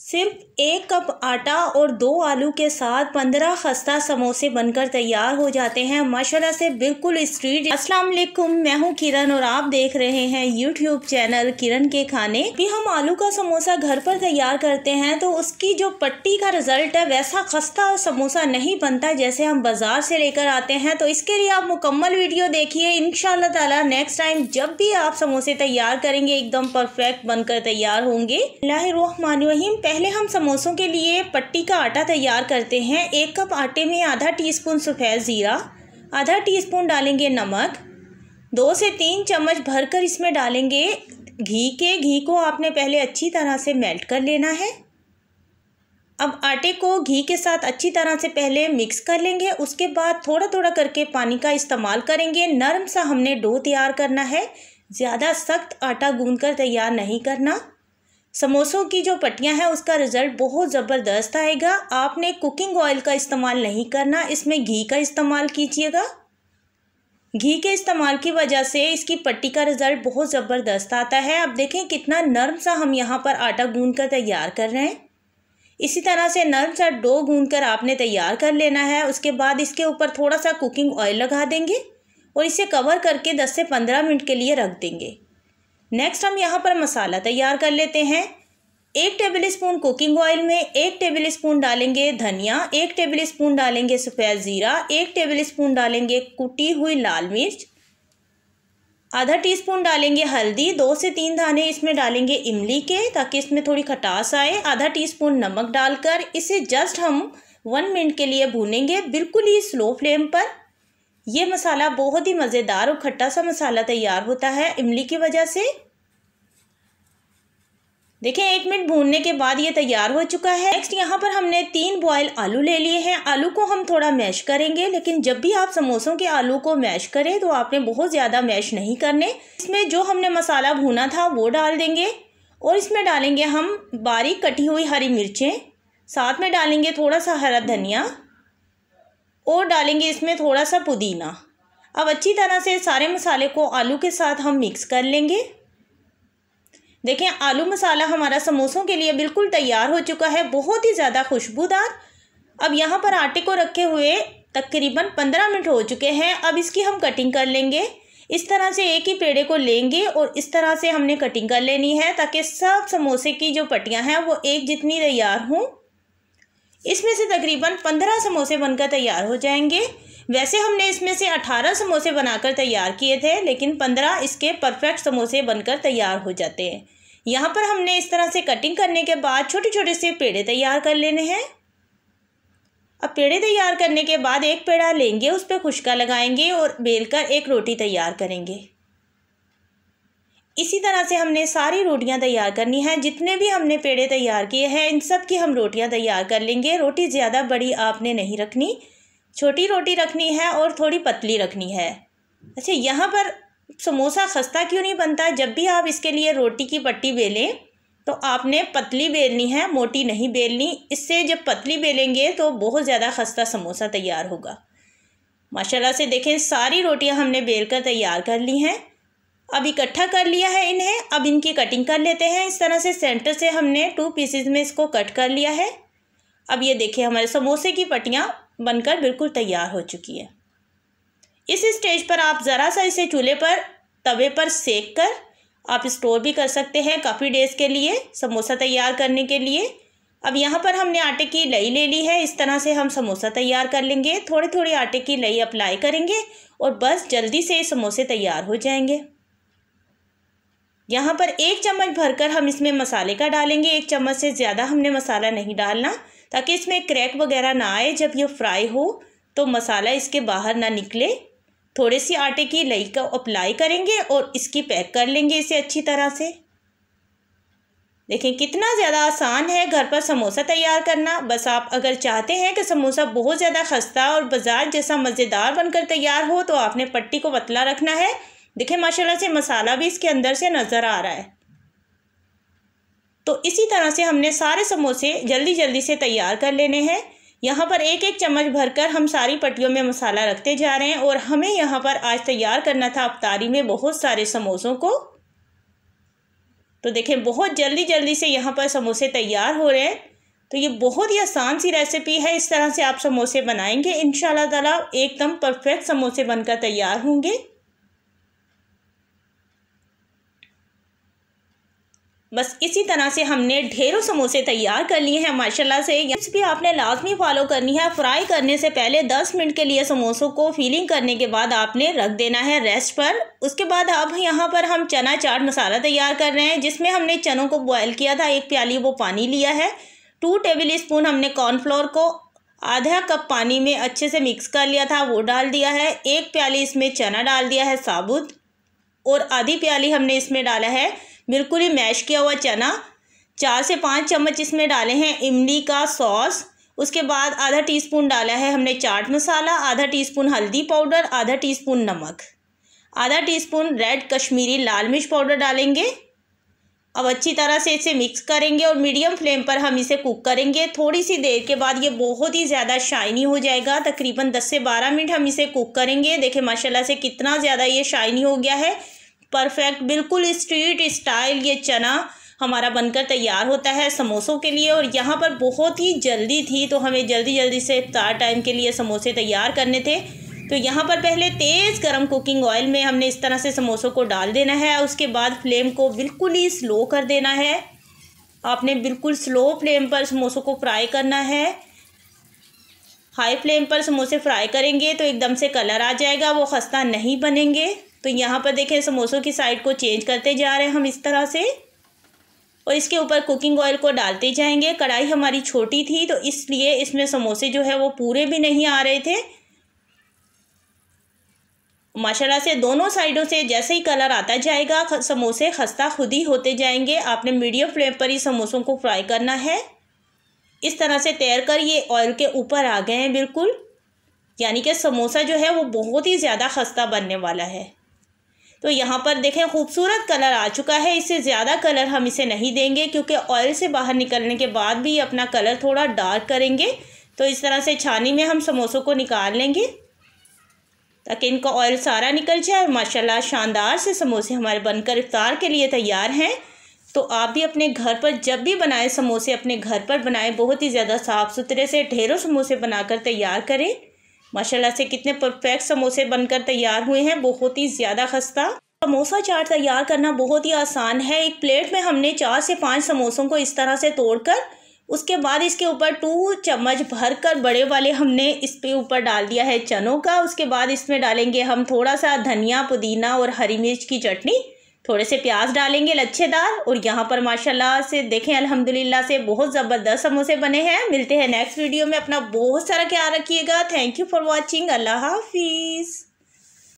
सिर्फ एक कप आटा और दो आलू के साथ पंद्रह खस्ता समोसे बनकर तैयार हो जाते हैं माशाल्लाह से बिल्कुल स्ट्रीट अस्सलाम वालेकुम मैं हूं किरण और आप देख रहे हैं यूट्यूब चैनल किरण के खाने भी हम आलू का समोसा घर पर तैयार करते हैं तो उसकी जो पट्टी का रिजल्ट है वैसा खस्ता और समोसा नहीं बनता जैसे हम बाजार से लेकर आते हैं तो इसके लिए आप मुकम्मल वीडियो देखिए इन ताला नेक्स्ट टाइम जब भी आप समोसे तैयार करेंगे एकदम परफेक्ट बनकर तैयार होंगे लाही पहले हम समोसों के लिए पट्टी का आटा तैयार करते हैं एक कप आटे में आधा टीस्पून सफ़ेद ज़ीरा आधा टीस्पून डालेंगे नमक दो से तीन चम्मच भरकर इसमें डालेंगे घी के घी को आपने पहले अच्छी तरह से मेल्ट कर लेना है अब आटे को घी के साथ अच्छी तरह से पहले मिक्स कर लेंगे उसके बाद थोड़ा थोड़ा करके पानी का इस्तेमाल करेंगे नरम सा हमने डो तैयार करना है ज़्यादा सख्त आटा गूंद कर तैयार नहीं करना समोसों की जो पट्टियाँ हैं उसका रिज़ल्ट बहुत ज़बरदस्त आएगा आपने कुकिंग ऑयल का इस्तेमाल नहीं करना इसमें घी का इस्तेमाल कीजिएगा घी के इस्तेमाल की वजह से इसकी पट्टी का रिज़ल्ट बहुत ज़बरदस्त आता है आप देखें कितना नरम सा हम यहाँ पर आटा गूंद कर तैयार कर रहे हैं इसी तरह से नरम सा डो गूंद कर आपने तैयार कर लेना है उसके बाद इसके ऊपर थोड़ा सा कुकिंग ऑयल लगा देंगे और इसे कवर करके 10 से 15 मिनट के लिए रख देंगे नेक्स्ट हम यहाँ पर मसाला तैयार कर लेते हैं एक टेबल स्पून कुकिंग ऑयल में एक टेबल स्पून डालेंगे धनिया एक टेबल स्पून डालेंगे सफ़ेद ज़ीरा एक टेबल स्पून डालेंगे कुटी हुई लाल मिर्च आधा टीस्पून डालेंगे हल्दी दो से तीन दाने इसमें डालेंगे इमली के ताकि इसमें थोड़ी खटास आए आधा टीस्पून नमक डालकर इसे जस्ट हम वन मिनट के लिए भूनेंगे बिल्कुल ही स्लो फ्लेम पर यह मसाला बहुत ही मज़ेदार और खट्टा सा मसाला तैयार होता है इमली की वजह से देखें एक मिनट भूनने के बाद ये तैयार हो चुका है नेक्स्ट यहाँ पर हमने तीन बॉयल आलू ले लिए हैं आलू को हम थोड़ा मैश करेंगे लेकिन जब भी आप समोसों के आलू को मैश करें तो आपने बहुत ज़्यादा मैश नहीं करने इसमें जो हमने मसाला भूना था वो डाल देंगे और इसमें डालेंगे हम बारीक कटी हुई हरी मिर्चें साथ में डालेंगे थोड़ा सा हरा धनिया और डालेंगे इसमें थोड़ा सा पुदीना अब अच्छी तरह से सारे मसाले को आलू के साथ हम मिक्स कर लेंगे देखें आलू मसाला हमारा समोसों के लिए बिल्कुल तैयार हो चुका है बहुत ही ज़्यादा खुशबूदार अब यहाँ पर आटे को रखे हुए तकरीबन पंद्रह मिनट हो चुके हैं अब इसकी हम कटिंग कर लेंगे इस तरह से एक ही पेड़े को लेंगे और इस तरह से हमने कटिंग कर लेनी है ताकि सब समोसे की जो पट्टियाँ हैं वो एक जितनी तैयार हों इसमें से तकरीबन पंद्रह समोसे बनकर तैयार हो जाएंगे वैसे हमने इसमें से 18 समोसे बनाकर तैयार किए थे लेकिन 15 इसके परफेक्ट समोसे बनकर तैयार हो जाते हैं यहाँ पर हमने इस तरह से कटिंग करने के बाद छोटे छोटे से पेड़े तैयार कर लेने हैं अब पेड़े तैयार करने के बाद एक पेड़ा लेंगे उस पर खुशका लगाएंगे और बेलकर एक रोटी तैयार करेंगे इसी तरह से हमने सारी रोटियां तैयार करनी है जितने भी हमने पेड़े तैयार किए हैं इन सब की हम रोटियां तैयार कर लेंगे रोटी ज़्यादा बड़ी आपने नहीं रखनी छोटी रोटी रखनी है और थोड़ी पतली रखनी है अच्छा यहाँ पर समोसा खस्ता क्यों नहीं बनता जब भी आप इसके लिए रोटी की पट्टी बेलें तो आपने पतली बेलनी है मोटी नहीं बेलनी इससे जब पतली बेलेंगे तो बहुत ज़्यादा खस्ता समोसा तैयार होगा माशाल्लाह से देखें सारी रोटियां हमने बेल कर तैयार कर ली हैं अब इकट्ठा कर लिया है इन्हें अब इनकी कटिंग कर लेते हैं इस तरह से सेंटर से हमने टू पीसेज में इसको कट कर लिया है अब ये देखिए हमारे समोसे की पट्टियाँ बनकर बिल्कुल तैयार हो चुकी है इस स्टेज पर आप ज़रा सा इसे चूल्हे पर तवे पर सेक कर आप स्टोर भी कर सकते हैं काफ़ी डेज़ के लिए समोसा तैयार करने के लिए अब यहाँ पर हमने आटे की लई ले ली है इस तरह से हम समोसा तैयार कर लेंगे थोड़े थोड़े आटे की लई अप्लाई करेंगे और बस जल्दी से समोसे तैयार हो जाएंगे यहाँ पर एक चम्मच भरकर हम इसमें मसाले का डालेंगे एक चम्मच से ज़्यादा हमने मसाला नहीं डालना ताकि इसमें क्रैक वगैरह ना आए जब ये फ्राई हो तो मसाला इसके बाहर ना निकले थोड़े सी आटे की लई का अप्लाई करेंगे और इसकी पैक कर लेंगे इसे अच्छी तरह से देखें कितना ज़्यादा आसान है घर पर समोसा तैयार करना बस आप अगर चाहते हैं कि समोसा बहुत ज़्यादा खस्ता और बाजार जैसा मज़ेदार बनकर तैयार हो तो आपने पट्टी को पतला रखना है देखें माशाल्लाह से मसाला भी इसके अंदर से नज़र आ रहा है तो इसी तरह से हमने सारे समोसे जल्दी जल्दी से तैयार कर लेने हैं यहाँ पर एक एक चम्मच भरकर हम सारी पट्टियों में मसाला रखते जा रहे हैं और हमें यहाँ पर आज तैयार करना था अफ्तारी में बहुत सारे समोसों को तो देखें बहुत जल्दी जल्दी से यहाँ पर समोसे तैयार हो रहे हैं तो ये बहुत ही आसान सी रेसिपी है इस तरह से आप समोसे बनाएंगे इन ताला एकदम परफेक्ट समोसे बनकर तैयार होंगे बस इसी तरह से हमने ढेरों समोसे तैयार कर लिए हैं माशाल्लाह से टिप्स भी आपने लाजमी फॉलो करनी है फ्राई करने से पहले 10 मिनट के लिए समोसों को फीलिंग करने के बाद आपने रख देना है रेस्ट पर उसके बाद अब यहाँ पर हम चना चाट मसाला तैयार कर रहे हैं जिसमें हमने चनों को बॉयल किया था एक प्याली वो पानी लिया है टू टेबल स्पून हमने कॉर्नफ्लोर को आधा कप पानी में अच्छे से मिक्स कर लिया था वो डाल दिया है एक प्याली इसमें चना डाल दिया है साबुत और आधी प्याली हमने इसमें डाला है बिल्कुल ही मैश किया हुआ चना चार से पाँच चम्मच इसमें डाले हैं इमली का सॉस उसके बाद आधा टीस्पून डाला है हमने चाट मसाला आधा टीस्पून हल्दी पाउडर आधा टीस्पून नमक आधा टीस्पून रेड कश्मीरी लाल मिर्च पाउडर डालेंगे अब अच्छी तरह से इसे मिक्स करेंगे और मीडियम फ्लेम पर हम इसे कुक करेंगे थोड़ी सी देर के बाद ये बहुत ही ज़्यादा शाइनी हो जाएगा तकरीबन 10 से 12 मिनट हम इसे कुक करेंगे देखें माशाल्लाह से कितना ज़्यादा ये शाइनी हो गया है परफेक्ट बिल्कुल स्ट्रीट स्टाइल ये चना हमारा बनकर तैयार होता है समोसों के लिए और यहाँ पर बहुत ही जल्दी थी तो हमें जल्दी जल्दी से इफ्तार टाइम के लिए समोसे तैयार करने थे तो यहाँ पर पहले तेज़ गरम कुकिंग ऑयल में हमने इस तरह से समोसों को डाल देना है उसके बाद फ्लेम को बिल्कुल ही स्लो कर देना है आपने बिल्कुल स्लो फ्लेम पर समोसों को फ्राई करना है हाई फ्लेम पर समोसे फ्राई करेंगे तो एकदम से कलर आ जाएगा वो खस्ता नहीं बनेंगे तो यहाँ पर देखें समोसों की साइड को चेंज करते जा रहे हैं हम इस तरह से और इसके ऊपर कुकिंग ऑयल को डालते जाएंगे कढ़ाई हमारी छोटी थी तो इसलिए इसमें समोसे जो है वो पूरे भी नहीं आ रहे थे माशाल्लाह से दोनों साइडों से जैसे ही कलर आता जाएगा समोसे खस्ता खुद ही होते जाएंगे आपने मीडियम फ्लेम पर ही समोसों को फ्राई करना है इस तरह से तैर कर ये ऑयल के ऊपर आ गए हैं बिल्कुल यानी कि समोसा जो है वो बहुत ही ज़्यादा खस्ता बनने वाला है तो यहाँ पर देखें खूबसूरत कलर आ चुका है इससे ज़्यादा कलर हम इसे नहीं देंगे क्योंकि ऑयल से बाहर निकलने के बाद भी अपना कलर थोड़ा डार्क करेंगे तो इस तरह से छानी में हम समोसों को निकाल लेंगे ताकि इनका ऑयल सारा निकल जाए और माशाल्लाह शानदार से समोसे हमारे बनकर इफ्तार के लिए तैयार हैं तो आप भी अपने घर पर जब भी बनाएं समोसे अपने घर पर बनाएं बहुत ही ज़्यादा साफ़ सुथरे से ढेरों समोसे बनाकर तैयार करें माशाल्लाह से कितने परफेक्ट समोसे बनकर तैयार हुए हैं बहुत ही ज़्यादा खस्ता समोसा चाट तैयार करना बहुत ही आसान है एक प्लेट में हमने चार से पाँच समोसों को इस तरह से तोड़कर उसके बाद इसके ऊपर टू चम्मच भर कर बड़े वाले हमने इस पे ऊपर डाल दिया है चनों का उसके बाद इसमें डालेंगे हम थोड़ा सा धनिया पुदीना और हरी मिर्च की चटनी थोड़े से प्याज डालेंगे लच्छेदार और यहाँ पर माशाल्लाह से देखें अल्हम्दुलिल्लाह से बहुत ज़बरदस्त समोसे बने हैं मिलते हैं नेक्स्ट वीडियो में अपना बहुत सारा ख्याल रखिएगा थैंक यू फॉर वॉचिंग अल्लाह हाफिज़